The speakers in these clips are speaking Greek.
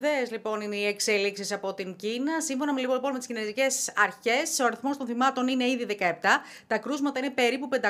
Δες λοιπόν είναι οι εξέλιξεις από την Κίνα. Σύμφωνα με, λοιπόν, με τις κινέζικες αρχές, ο αριθμός των θυμάτων είναι ήδη 17. Τα κρούσματα είναι περίπου 540,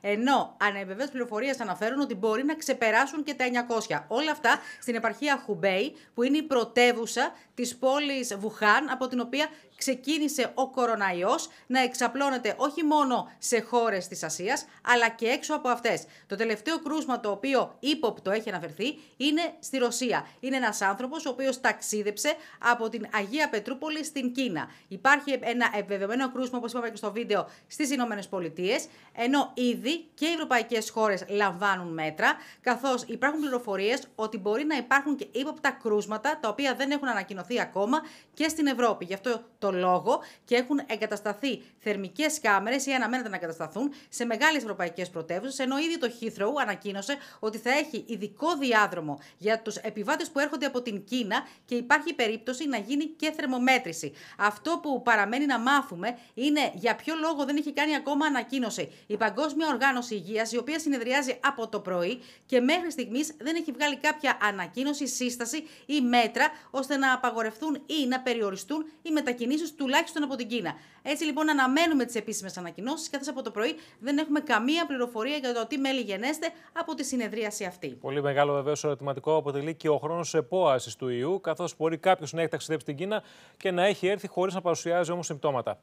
ενώ ανεβεβαίε πληροφορίες αναφέρουν ότι μπορεί να ξεπεράσουν και τα 900. Όλα αυτά στην επαρχία Χουμπέι, που είναι η πρωτεύουσα της πόλης Βουχάν, από την οποία ξεκίνησε ο κοροναϊός να εξαπλώνεται όχι μόνο σε χώρες της Ασίας, αλλά και έξω από αυτές. Το τελευταίο κρούσμα το οποίο ύποπτο έχει αναφερθεί είναι στη Ρωσία. Είναι άνθρωπος ο οποίος ταξίδεψε από την Αγία Πετρούπολη στην Κίνα. Υπάρχει ένα επιβεβαιωμένο κρούσμα, όπως είπαμε και στο βίντεο, στις Ηνωμένες Πολιτείες, ενώ ήδη και οι Ευρωπαϊκές χώρες λαμβάνουν μέτρα, καθώς υπάρχουν πληροφορίες ότι μπορεί να υπάρχουν και ύποπτα κρούσματα, τα οποία δεν έχουν ανακοινωθεί ακόμα και στην Ευρώπη. Γι' αυτό το λόγο και έχουν εγκατασταθεί θερμικές κάμερες ή αναμένεται να εγκατασταθούν σε μεγάλες ευρωπαϊκές πρωτεύουσες, ενώ ήδη το Heathrow ανακοίνωσε ότι θα έχει ειδικό διάδρομο για τους επιβάτες που έρχονται από την Κίνα και υπάρχει περίπτωση να γίνει και θερμομέτρηση. Αυτό που παραμένει να μάθουμε είναι για ποιο λόγο δεν έχει κάνει ακόμα ανακοίνωση η Παγκόσμια Οργάνωση Υγείας, η οποία συνεδριάζει από το πρωί και μέχρι στιγμής δεν έχει βγάλει κάποια ανακοίνωση, σύσταση ή μέτρα ώστε να απαγορευτούν ή να περιοριστούν οι μετακινήσεις τουλάχιστον από την Κίνα. Έτσι λοιπόν αναμένουμε τις επίσημες ανακοινώσεις, καθώς από το πρωί δεν έχουμε καμία πληροφορία για το τι μέλη γενέστε από τη συνεδρίαση αυτή. Πολύ μεγάλο βεβαίως ερωτηματικό αποτελεί και ο χρόνος απόαση του ιού, καθώς μπορεί κάποιος να έχει ταξιδέψει στην Κίνα και να έχει έρθει χωρίς να παρουσιάζει όμως συμπτώματα.